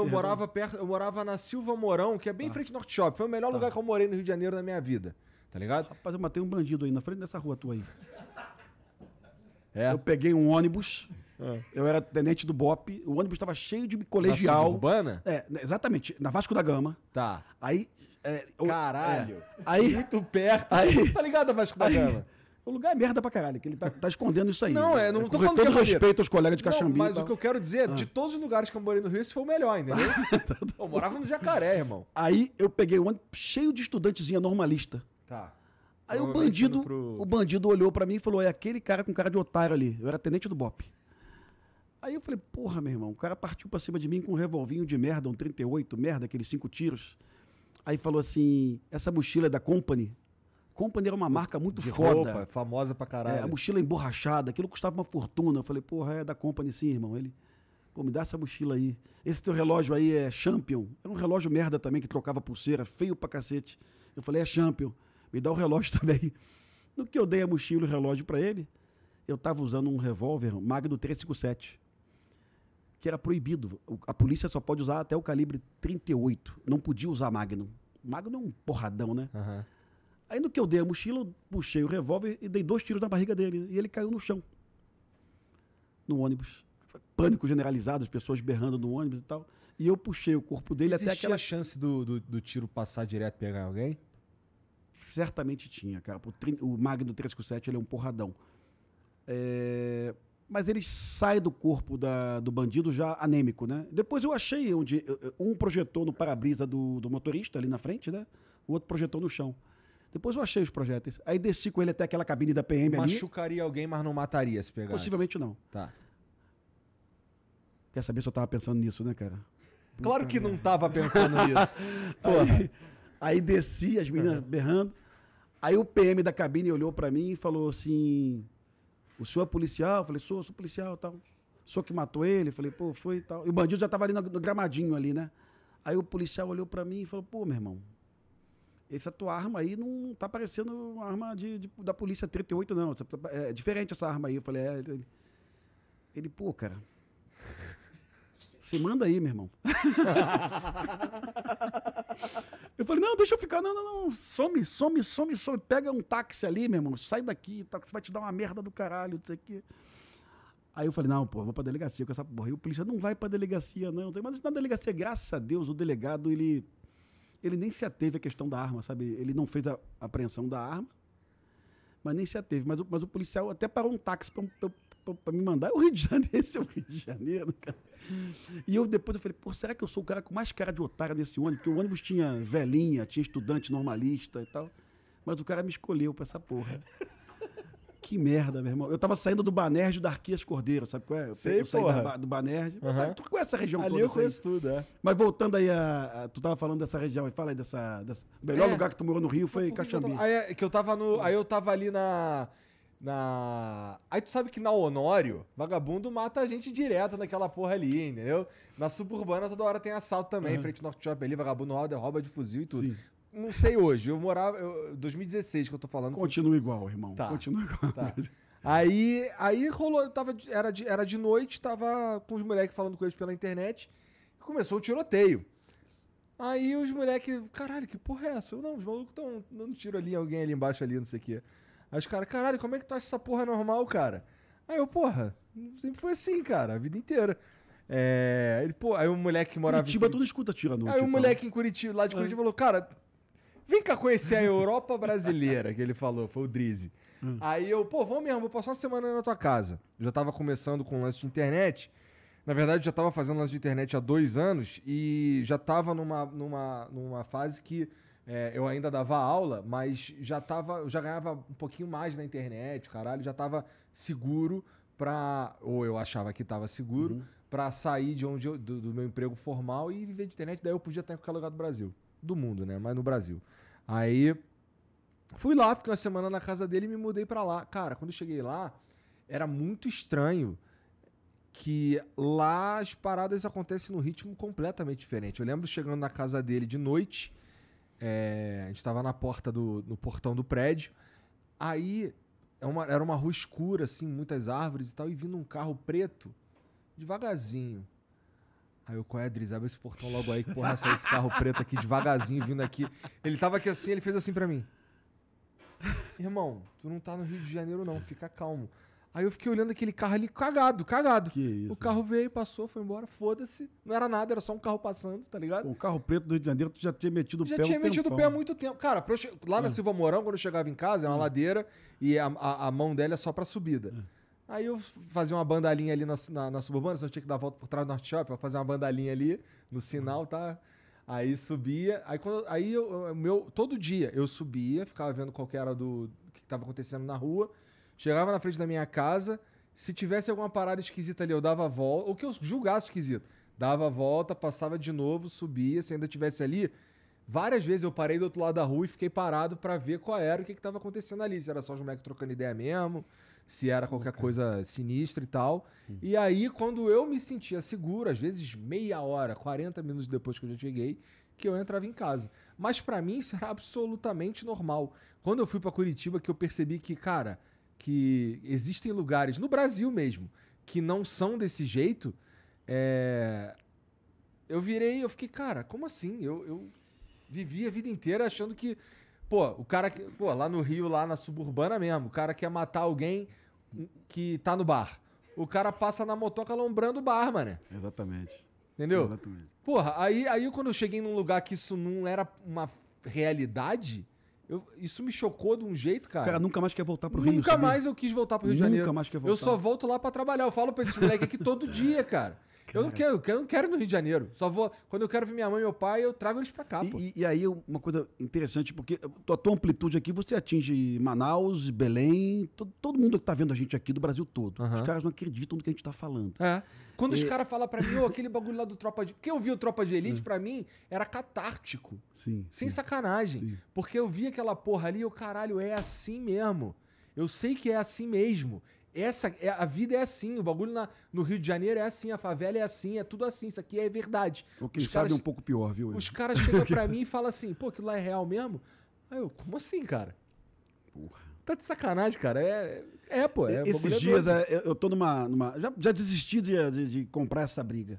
Então, eu morava perto, eu morava na Silva Mourão, que é bem tá. em frente ao Norte Shop Foi o melhor tá. lugar que eu morei no Rio de Janeiro na minha vida. Tá ligado? Rapaz, eu matei um bandido aí na frente dessa rua tua aí. É. Eu peguei um ônibus. É. Eu era tenente do BOP, o ônibus estava cheio de colegial. Na urbana? É, né, exatamente, na Vasco da Gama. Tá. Aí. É, eu, Caralho! É, aí, Muito perto. Aí, tá ligado a Vasco da aí, Gama? O lugar é merda pra caralho, que ele tá, tá escondendo isso aí. Não, é, não é, tô falando todo que é respeito aos colegas de Caxambi. Não, mas o que eu quero dizer é, ah. de todos os lugares que eu morei no Rio, esse foi o melhor, entendeu? Tá, tá, tá. eu morava no Jacaré, irmão. Aí eu peguei um ano cheio de estudantezinha normalista. Tá. Aí o bandido, pro... o bandido olhou para mim e falou: é aquele cara com cara de otário ali. Eu era tenente do BOP. Aí eu falei, porra, meu irmão, o cara partiu pra cima de mim com um revolvinho de merda, um 38, merda, aqueles cinco tiros. Aí falou assim: essa mochila é da Company. Company era uma marca muito de foda. Roupa, famosa pra é, caralho. É, a mochila emborrachada, aquilo custava uma fortuna. Eu falei, porra, é da Company sim, irmão. Ele, pô, me dá essa mochila aí. Esse teu relógio aí é Champion. Era um relógio merda também que trocava pulseira, feio pra cacete. Eu falei, é Champion. Me dá o relógio também. No que eu dei a mochila e o relógio para ele, eu tava usando um revólver Magno 357 que era proibido. A polícia só pode usar até o calibre 38. Não podia usar Magnum. Magnum é um porradão, né? Uhum. Aí no que eu dei a mochila, eu puxei o revólver e dei dois tiros na barriga dele. E ele caiu no chão. No ônibus. Pânico generalizado, as pessoas berrando no ônibus e tal. E eu puxei o corpo dele Existia até aquela. a chance do, do, do, tiro passar direto e pegar alguém? Certamente tinha, cara. O, tri... o Magno 357 ele é um porradão. É... Mas ele sai do corpo da... do bandido já anêmico, né? Depois eu achei onde. Um projetou no para-brisa do, do motorista ali na frente, né? O outro projetou no chão. Depois eu achei os projéteis. Aí desci com ele até aquela cabine da PM Machucaria ali. Machucaria alguém, mas não mataria se pegasse. Possivelmente não. Tá. Quer saber se eu tava pensando nisso, né, cara? claro que não tava pensando nisso. aí, aí, desci, as meninas é. berrando. Aí o PM da cabine olhou para mim e falou assim: O senhor é policial? Eu falei: Sou, sou policial tal. Sou que matou ele? Eu falei: Pô, foi e tal. E o bandido já tava ali no, no gramadinho ali, né? Aí o policial olhou para mim e falou: Pô, meu irmão, essa tua arma aí não tá parecendo uma arma de, de da polícia 38, não. É diferente essa arma aí. Eu falei, é. Ele, ele pô, cara. Se manda aí, meu irmão. eu falei, não, deixa eu ficar. Não, não, não. Some, some, some, some. Pega um táxi ali, meu irmão. Sai daqui. Táxi vai te dar uma merda do caralho. Isso aqui. Aí eu falei, não, pô, vou pra delegacia com essa porra. E o polícia não vai pra delegacia, não. Mas na delegacia, graças a Deus, o delegado, ele ele nem se ateve à questão da arma, sabe? Ele não fez a apreensão da arma, mas nem se ateve. Mas, mas o policial até parou um táxi para me mandar. O Rio de Janeiro, esse é o Rio de Janeiro, cara. E eu depois eu falei, pô, será que eu sou o cara com mais cara de otário nesse ônibus? Porque o ônibus tinha velhinha, tinha estudante normalista e tal. Mas o cara me escolheu para essa porra. Que merda, meu irmão. Eu tava saindo do Banerj da Arquias Cordeiro, sabe qual é? Eu, Sei, eu saí da, do Banerj. Uhum. tu conhece essa região Ali toda? eu conheço tudo, é. Mas voltando aí, a, a, tu tava falando dessa região, fala aí dessa... dessa o melhor é. lugar que tu morou no Rio foi Caxambi. Aí, é, que eu tava no, aí eu tava ali na... Na. Aí tu sabe que na Honório, vagabundo mata a gente direto naquela porra ali, entendeu? Na suburbana toda hora tem assalto também, uhum. frente ao North Shopping ali, vagabundo roda, rouba de fuzil e tudo. Sim não sei hoje. Eu morava. Eu, 2016 que eu tô falando. Continua porque... igual, irmão. Tá. Continua igual. Tá. Aí, aí rolou, tava, era, de, era de noite, tava com os moleques falando com eles pela internet. E começou o tiroteio. Aí os moleques, caralho, que porra é essa? Eu, não, os malucos estão dando tiro ali, alguém ali embaixo ali, não sei o quê. Aí os caras, caralho, como é que tu acha essa porra normal, cara? Aí eu, porra, sempre foi assim, cara, a vida inteira. É, ele, pô, aí o um moleque que morava Curitiba, em Curitiba. tudo escuta tiro à noite. Aí o um então. moleque em Curitiba, lá de é. Curitiba, é. falou, cara, Vem cá conhecer a Europa brasileira, que ele falou, foi o Drizzy. Hum. Aí eu, pô, vamos mesmo, vou passar uma semana na tua casa. Eu já tava começando com o lance de internet. Na verdade, já tava fazendo lance de internet há dois anos e já tava numa, numa, numa fase que é, eu ainda dava aula, mas já tava, eu já ganhava um pouquinho mais na internet, caralho, já tava seguro pra. Ou eu achava que tava seguro, uhum. pra sair de onde eu, do, do meu emprego formal e viver de internet, daí eu podia estar em qualquer lugar do Brasil do mundo, né? Mas no Brasil. Aí fui lá, fiquei uma semana na casa dele e me mudei para lá. Cara, quando eu cheguei lá, era muito estranho que lá as paradas acontecem num ritmo completamente diferente. Eu lembro chegando na casa dele de noite, é, a gente estava na porta do no portão do prédio, aí é uma, era uma rua escura assim, muitas árvores e tal, e vindo um carro preto devagarzinho Aí eu, qual é, Driz? Abre esse portão logo aí, que porra, é sai esse carro preto aqui devagarzinho vindo aqui. Ele tava aqui assim, ele fez assim para mim. Irmão, tu não tá no Rio de Janeiro não, fica calmo. Aí eu fiquei olhando aquele carro ali cagado, cagado. Que isso, o carro né? veio, passou, foi embora, foda-se. Não era nada, era só um carro passando, tá ligado? O carro preto do Rio de Janeiro, tu já tinha metido o já pé Já tinha um metido o pé há muito tempo. Cara, lá na ah. Silva Mourão, quando eu chegava em casa, é uma ah. ladeira e a, a, a, mão dela é só pra subida. Ah. Aí eu fazia uma bandalinha ali na, na, na suburbana, só tinha que dar a volta por trás do Norte Shopping, fazer uma bandalinha ali no sinal, tá? Aí subia, aí quando aí eu, meu todo dia eu subia, ficava vendo qual era do que estava acontecendo na rua, chegava na frente da minha casa, se tivesse alguma parada esquisita ali, eu dava a volta, ou que eu julgasse esquisito, dava a volta, passava de novo, subia, se ainda tivesse ali, várias vezes eu parei do outro lado da rua e fiquei parado para ver qual era o que estava acontecendo ali, se era só os moleques trocando ideia mesmo, se era qualquer okay. coisa sinistra e tal. Uhum. E aí, quando eu me sentia seguro, às vezes meia hora, 40 minutos depois que eu já cheguei, que eu entrava em casa. Mas para mim isso era absolutamente normal. Quando eu fui para Curitiba, que eu percebi que, cara, que existem lugares no Brasil mesmo que não são desse jeito, é... eu virei, eu fiquei, cara, como assim? Eu, eu vivi a vida inteira achando que Pô, o cara que. Pô, lá no Rio, lá na suburbana mesmo, o cara quer matar alguém que tá no bar. O cara passa na motoca alombrando o bar, mano. Exatamente. Entendeu? Exatamente. Porra, aí, aí quando eu cheguei num lugar que isso não era uma realidade, eu, isso me chocou de um jeito, cara. Cara, nunca mais quer voltar pro nunca Rio. Nunca mais eu quis voltar pro Rio de Janeiro. Nunca mais quer voltar. Eu só volto lá para trabalhar. Eu falo pra esses moleques aqui todo dia, cara. Cara. Eu não, quero, eu não quero ir no Rio de Janeiro. Só vou. Quando eu quero ver minha mãe e meu pai, eu trago eles pra cá. E, e, aí, uma coisa interessante, porque a tua amplitude aqui, você atinge Manaus, Belém, todo, todo mundo que tá vendo a gente aqui do Brasil todo. Uhum. Os caras não acreditam no que a gente tá falando. É. Quando os caras falam pra mim, oh, aquele bagulho lá do Tropa de. Porque eu vi o Tropa de Elite, é. pra mim, era catártico. Sim. Sem sim. sacanagem. Sim. Porque eu vi aquela porra ali, o caralho, é assim mesmo. Eu sei que é assim mesmo. Essa, é, a vida é assim, o bagulho na, no Rio de Janeiro é assim, a favela é assim, é tudo assim, isso aqui é verdade. O que sabe um pouco pior, viu? Os caras chegam pra mim e falam assim, pô, aquilo lá é real mesmo? Aí eu, como assim, cara? Porra. Tá de sacanagem, cara. É, é, pô. É Esses é dias é, eu, eu tô numa. numa já, já desisti de, de, de comprar essa briga.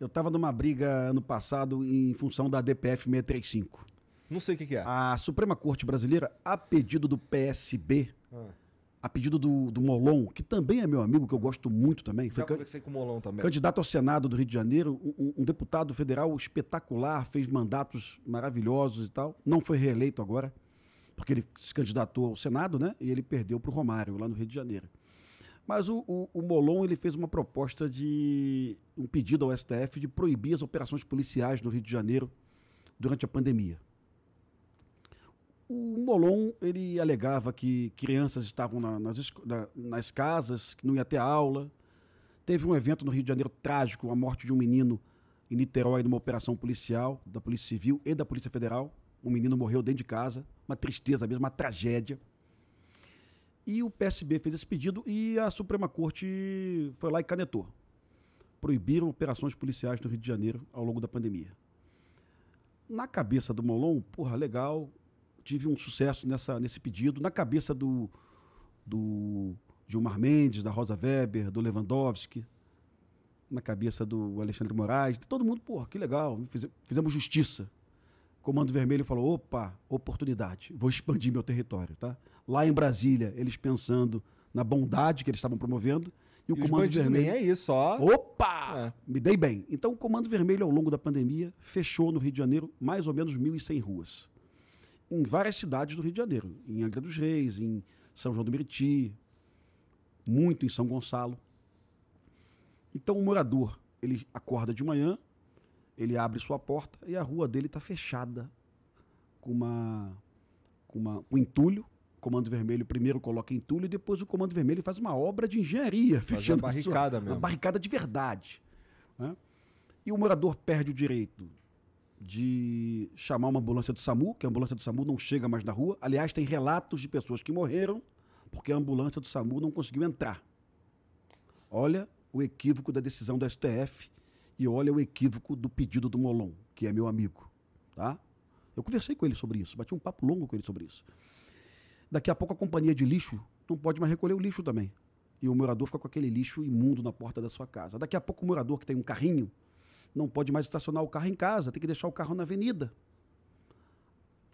Eu tava numa briga ano passado em função da DPF 635. Não sei o que, que é. A Suprema Corte Brasileira, a pedido do PSB, ah a pedido do, do Molon, que também é meu amigo, que eu gosto muito também. Foi Já conversei com o Molon também. Candidato ao Senado do Rio de Janeiro, um, um, deputado federal espetacular, fez mandatos maravilhosos e tal. Não foi reeleito agora, porque ele se candidatou ao Senado, né? E ele perdeu para o Romário, lá no Rio de Janeiro. Mas o, o, o Molon ele fez uma proposta de um pedido ao STF de proibir as operações policiais no Rio de Janeiro durante a pandemia o Molon ele alegava que crianças estavam na, nas, na, nas casas, que não ia ter aula. Teve um evento no Rio de Janeiro trágico, a morte de um menino em Niterói numa operação policial, da Polícia Civil e da Polícia Federal. Um menino morreu dentro de casa, uma tristeza mesmo, uma tragédia. E o PSB fez esse pedido e a Suprema Corte foi lá e canetou. Proibiram operações policiais no Rio de Janeiro ao longo da pandemia. Na cabeça do Molon, porra, legal, tive um sucesso nessa, nesse pedido, na cabeça do, do Gilmar Mendes, da Rosa Weber, do Lewandowski, na cabeça do Alexandre Moraes, todo mundo, pô, que legal, fizemos justiça. Comando Vermelho falou: opa, oportunidade, vou expandir meu território, tá? Lá em Brasília, eles pensando na bondade que eles estavam promovendo, e o e Comando Vermelho. é isso, ó. Opa! É. Me dei bem. Então, o Comando Vermelho, ao longo da pandemia, fechou no Rio de Janeiro mais ou menos 1.100 ruas em várias cidades do Rio de Janeiro, em Angra dos Reis, em São João do Meriti, muito em São Gonçalo. Então o morador, ele acorda de manhã, ele abre sua porta e a rua dele está fechada com uma com uma entulho. O comando vermelho primeiro coloca entulho e depois o comando vermelho faz uma obra de engenharia, fechando uma barricada sua, mesmo. Uma barricada de verdade, né? E o morador perde o direito de chamar uma ambulância do SAMU, que a ambulância do SAMU não chega mais na rua. Aliás, tem relatos de pessoas que morreram porque a ambulância do SAMU não conseguiu entrar. Olha o equívoco da decisão do STF e olha o equívoco do pedido do Molon, que é meu amigo, tá? Eu conversei com ele sobre isso, bati um papo longo com ele sobre isso. Daqui a pouco a companhia de lixo não pode mais recolher o lixo também. E o morador fica com aquele lixo imundo na porta da sua casa. Daqui a pouco o morador que tem um carrinho não pode mais estacionar o carro em casa, tem que deixar o carro na avenida.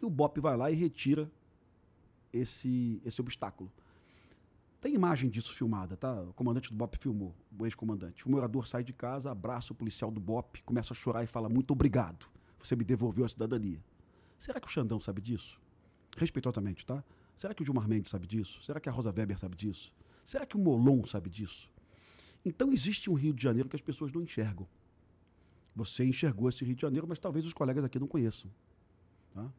E o BOP vai lá e retira esse, esse obstáculo. Tem imagem disso filmada, tá? O comandante do BOP filmou, o ex-comandante. O morador sai de casa, abraça o policial do BOP, começa a chorar e fala: Muito obrigado, você me devolveu a cidadania. Será que o Xandão sabe disso? Respeitosamente, tá? Será que o Gilmar Mendes sabe disso? Será que a Rosa Weber sabe disso? Será que o Molon sabe disso? Então existe um Rio de Janeiro que as pessoas não enxergam. Você enxergou esse Rio de Janeiro, mas talvez os colegas aqui não conheçam. Tá?